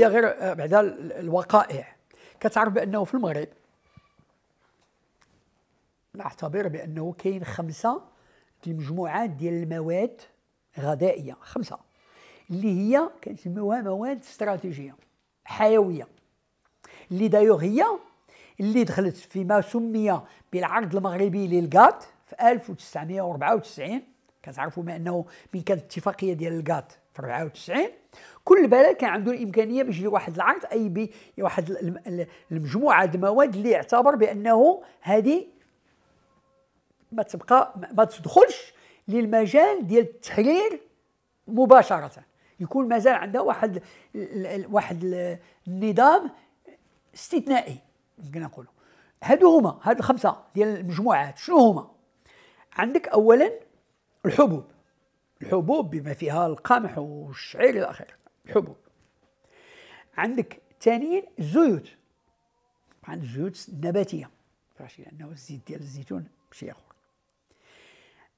هي غير آه، بعدا الوقائع كتعرف بانه في المغرب نعتبر بانه كاين خمسه ديال مجموعات ديال المواد غذائيه خمسه اللي هي كنسميوها مواد استراتيجيه حيويه اللي دايوغ هي اللي دخلت فيما سمي بالعرض المغربي للغات في 1994 كتعرفوا بانه من كانت الاتفاقيه ديال الكات في 94 كل بلد كان عنده الامكانيه باش واحد العرض اي بواحد المجموعه د المواد اللي يعتبر بانه هذه ما تبقى ما تدخلش للمجال ديال التحرير مباشره يكون مازال عندها واحد واحد النظام استثنائي يمكن نقولوا هادو هما هاد الخمسه ديال المجموعات شنو هما عندك اولا الحبوب الحبوب بما فيها القمح والشعير الى اخره الحبوب عندك ثانيا الزيوت عند الزيوت النباتيه فاش لانه الزيت ديال الزيتون شيء اخر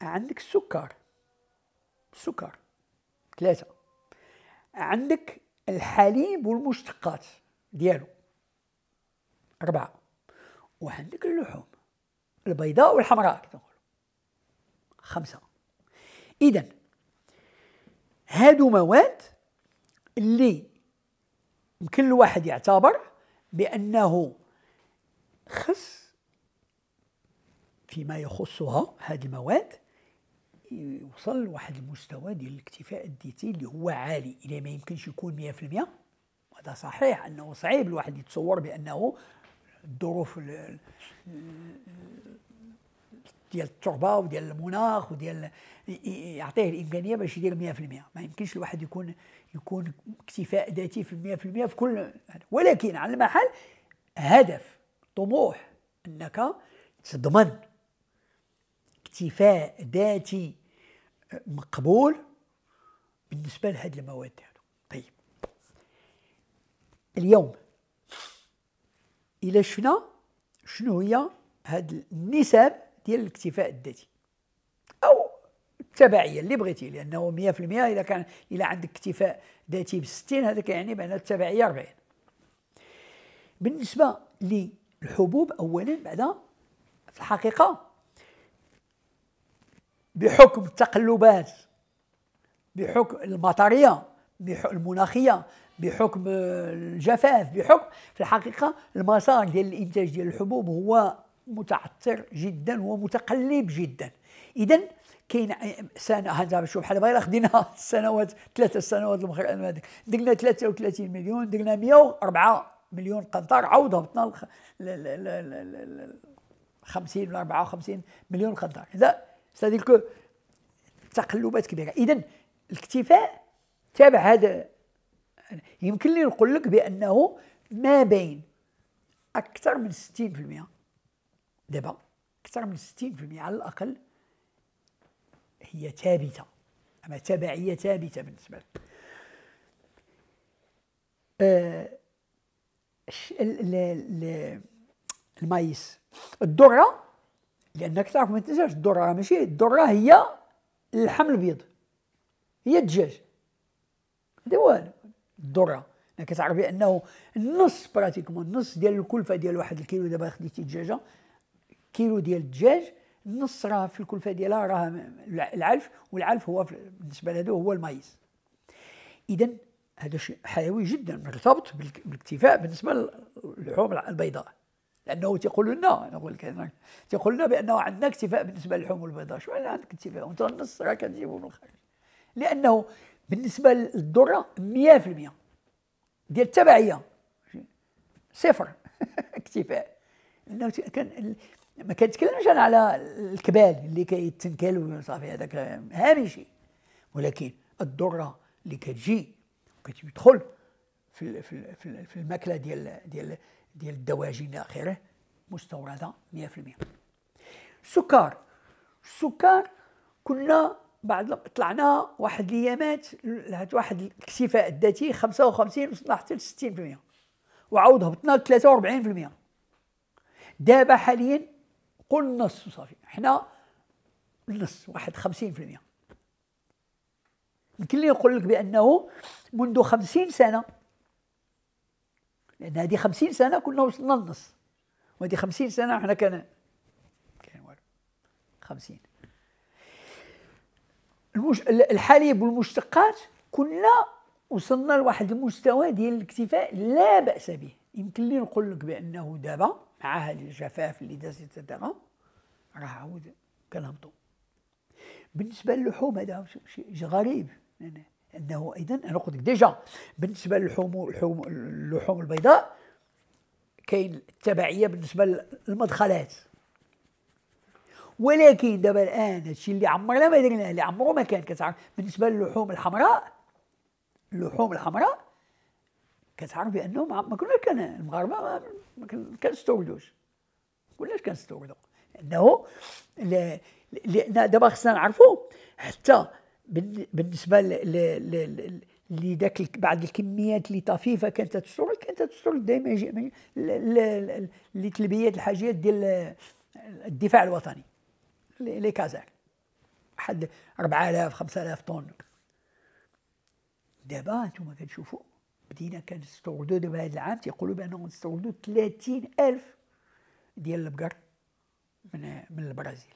عندك السكر السكر ثلاثه عندك الحليب والمشتقات ديالو اربعه وعندك اللحوم البيضاء والحمراء خمسه اذا هادو مواد اللي يمكن الواحد يعتبر بانه خص فيما يخصها هذه المواد يوصل لواحد المستوى ديال الاكتفاء الذاتي اللي هو عالي الى ما يمكنش يكون 100% هذا صحيح انه صعيب الواحد يتصور بانه الظروف ديال التربه وديال المناخ وديال يعطيه الامكانيه باش يدير 100% ما يمكنش الواحد يكون يكون اكتفاء ذاتي في 100% في كل ولكن على المحل هدف طموح انك تضمن اكتفاء ذاتي مقبول بالنسبه لهذه المواد هذو طيب اليوم الى شفنا شنو هي هاد النسب ديال الاكتفاء الذاتي او التبعيه اللي بغيتي لانه 100% الا كان الا عندك اكتفاء ذاتي ب 60 هذا كيعني بان التبعيه 40 بالنسبه للحبوب اولا بعدا في الحقيقه بحكم التقلبات بحكم المطريه بحكم المناخيه بحكم الجفاف بحكم في الحقيقه المسار ديال الانتاج ديال الحبوب هو متعثر جدا ومتقلب جدا اذا كاين آه، سنه هذا شوف بحال بايلا خدينا السنوات ثلاثه سنوات الماضيه درنا 33 مليون درنا 104 مليون قنطار عاود هبطنا ل 50 ولا 54 مليون قنطار اذا سادير كو تقلبات كبيره اذا الاكتفاء تابع هذا يمكن لي نقول لك بانه ما بين اكثر من 60% دابا اكثر من 60% على الاقل هي ثابته اما تبعيه ثابته بالنسبه لك آه المايس الذره لانك تعرف ما تنساش الذره ماشي الذره هي اللحم الابيض هي الدجاج هذا والو الذره كتعرف بانه النص براتيكمون النص ديال الكلفه ديال واحد الكيلو دابا خديتي دجاجه كيلو ديال الدجاج النص راه في الكلفه ديالها راه العلف والعلف هو بالنسبه لهذا هو المايز اذا هذا شيء حيوي جدا مرتبط بالاكتفاء بالنسبه للحوم البيضاء لانه تيقول لنا انا نقول لك تيقول لنا بانه عندنا اكتفاء بالنسبه للحوم البيضاء شو عندك اكتفاء وانت النص راه كتجيبو من الخارج لانه بالنسبه للذره 100% ديال التبعيه صفر اكتفاء لانه كان ما كنتكلمش انا على الكبال اللي كيتنكل وصافي هذاك هامشي ولكن الذره اللي كتجي وكتدخل في في في الماكله ديال ديال ديال الدواجن الى اخره مستورده 100% السكر السكر كنا بعد طلعنا واحد الايامات لهاد واحد الاكتفاء الذاتي 55 وصلنا حتى ل 60% وعاود هبطنا ل 43% دابا حاليا قول نص وصافي حنا النص واحد 50% يمكن لي نقول لك بانه منذ خمسين سنه لان هذه خمسين سنه كنا وصلنا للنص وهذه خمسين سنه حنا كان كاين والو 50 المش... الحليب والمشتقات كنا وصلنا لواحد المستوى ديال الاكتفاء لا باس به يمكن لي نقول لك بانه دابا هاد الجفاف اللي دازت تاعهم راه عاود كنهبطوا بالنسبه للحوم هذا شيء غريب يعني انه اذا انا قلت لك ديجا بالنسبه للحوم اللحوم, اللحوم البيضاء كاين التبعيه بالنسبه للمدخلات ولكن دابا الان هادشي اللي عمرنا ما درناه اللي عمره ما كان كتعرف بالنسبه للحوم الحمراء اللحوم الحمراء كتعرف بانه ما كنا كان المغاربه ما كنستوردوش ما كناش كنستوردو لانه لان دابا خصنا نعرفوا حتى بالنسبه لذاك بعض الكميات اللي طفيفه كانت تستورد كانت تستورد دائما تلبيه الحاجيات ديال الدفاع الوطني لي كازاك واحد 4000 5000 طن دابا انتم كتشوفوا بدينا كنستوردو دابا هذا العام تيقولوا بانهم غنستوردو 30 الف ديال البقر من من البرازيل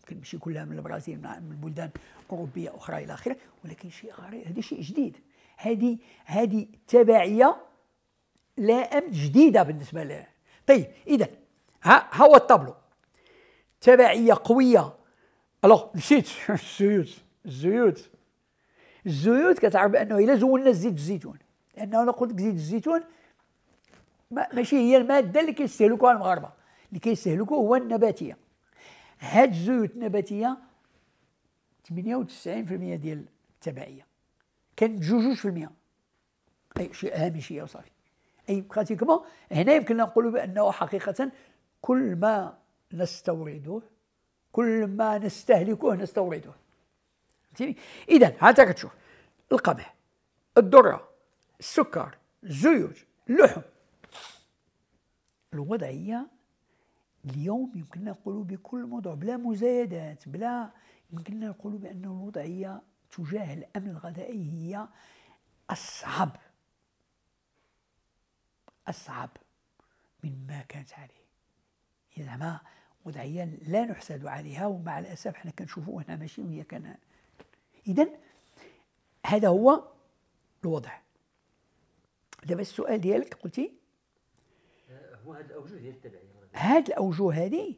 يمكن ماشي كلها من البرازيل من بلدان اوروبيه اخرى الى اخره ولكن شيء غريب هذا شيء جديد هذه هذه تبعيه امن جديده بالنسبه لها طيب اذا ها, ها هو الطابلو تبعيه قويه الوغ نسيت الزيوت الزيوت الزيوت كتعرف بانه الا زولنا زيت الزيتون لانه انا قلت لك زيت الزيتون ماشي هي الماده اللي كيستهلكوها المغاربه اللي كيستهلكوه هو النباتيه هاد الزيوت النباتيه 98% ديال التبعيه كان جوج في اي شيء هامشيه وصافي اي براتيكمون هنا يمكننا نقولوا بانه حقيقه كل ما نستورده كل ما نستهلكه نستورده فهمتيني اذا عاد كتشوف القمح الذره السكر الزيوت اللحم الوضعيه اليوم يمكننا نقول بكل موضوع بلا مزايدات بلا يمكننا نقول بان الوضعيه تجاه الامن الغذائي هي اصعب اصعب مما كانت عليه زعما وضعيه لا نحسد عليها ومع الاسف حنا كنشوفوا هنا ماشي وهي كان إذا هذا هو الوضع دابا السؤال ديالك قلتي هو هاد الأوجه ديال التبعية هاد الأوجه هذه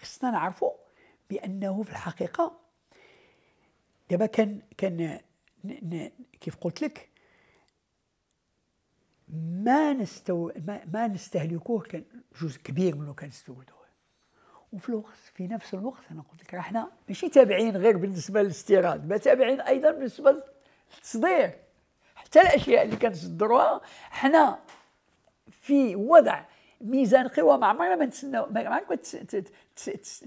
خصنا نعرفوا بأنه في الحقيقة دابا كان كان كيف قلت لك ما نستو ما, ما نستهلكوه كان جزء كبير منه كان نستوردوه وفي الوقت في نفس الوقت انا قلت لك احنا ماشي تابعين غير بالنسبه للاستيراد بل تابعين ايضا بالنسبه للتصدير حتى الاشياء اللي كنصدروها حنا في وضع ميزان قوى ما عمرنا ما نتسناو ما عمرك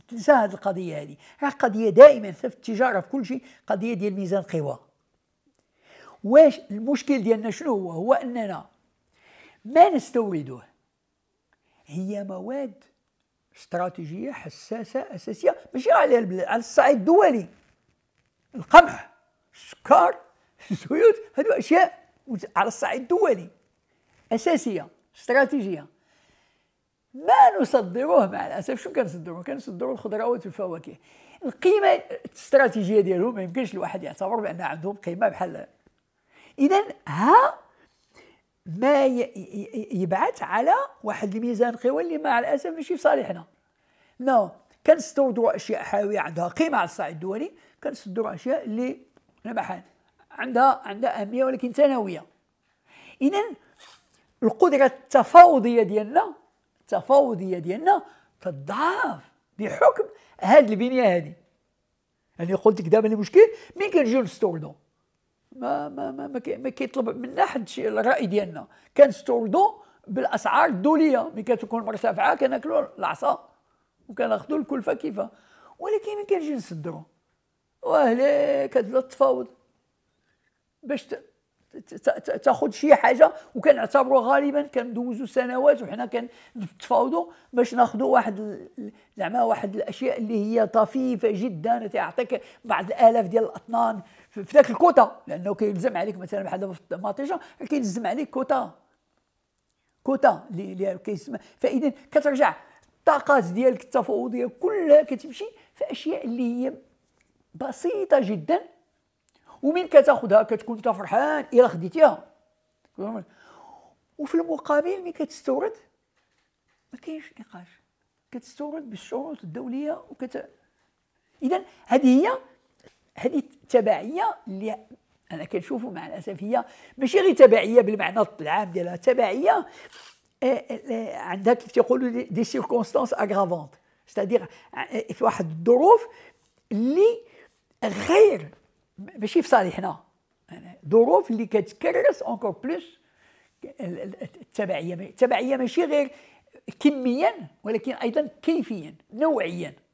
تنسى هذه القضيه هذه راه قضيه دائما في التجاره في كل شيء قضيه ديال ميزان قوى واش المشكل ديالنا شنو هو هو اننا ما نستوردوه هي مواد استراتيجيه حساسه اساسيه ماشي على على الصعيد الدولي القمح السكر الزيوت هذو اشياء على الصعيد الدولي اساسيه استراتيجيه ما نصدروه مع الاسف شو كنصدروا كنصدروا الخضروات والفواكه القيمه الاستراتيجيه ديالهم ما يمكنش الواحد يعتبر بان عندهم قيمه بحال اذا ها ما يبعث على واحد الميزان قوى اللي مع الاسف ماشي في صالحنا نو كنستوردوا اشياء حيويه عندها قيمه على الصعيد الدولي كنستوردوا اشياء اللي ربحان عندها عندها اهميه ولكن ثانويه اذا القدره التفاوضيه ديالنا التفاوضيه ديالنا تضعف بحكم هذه البنيه هذه يعني قلت لك دابا المشكل مين كنجيو نستوردو ما ما ما ما كيطلب منا حد شي الراي ديالنا كنستوردو بالاسعار الدوليه ملي كتكون مرتفعه كناكلو العصا وكناخذوا الكلفه كيفها ولكن ملي كنجي نصدرو واهلي ليك هاد باش تاخذ شي حاجه وكنعتبروا غالبا كندوزو سنوات وحنا كنتفاوضوا باش ناخذوا واحد زعما واحد الاشياء اللي هي طفيفه جدا تعطيك بعض الالاف ديال الاطنان في ذاك الكوتا لانه كيلزم عليك مثلا بحال دابا في الطماطيشه كيلزم عليك كوتا كوتا اللي كيسمى فاذا كترجع الطاقات ديالك التفاوضيه كلها كتمشي في اشياء اللي هي بسيطه جدا ومين كتاخذها كتكون انت فرحان الا خديتيها وفي المقابل ملي كتستورد ما كاينش نقاش كتستورد بالشروط الدوليه وكت اذا هذه هي هذه التبعيه اللي انا كنشوفه مع الاسف هي ماشي غير تبعيه بالمعنى العام ديالها تبعيه آه، آه، عندها كيف تيقولوا دي سيركونستانس اغرافونت ستادير في واحد الظروف اللي غير ماشي في صالحنا يعني ظروف اللي كتكرس اونكور بلوس التبعيه التبعيه ماشي غير كميا ولكن ايضا كيفيا نوعيا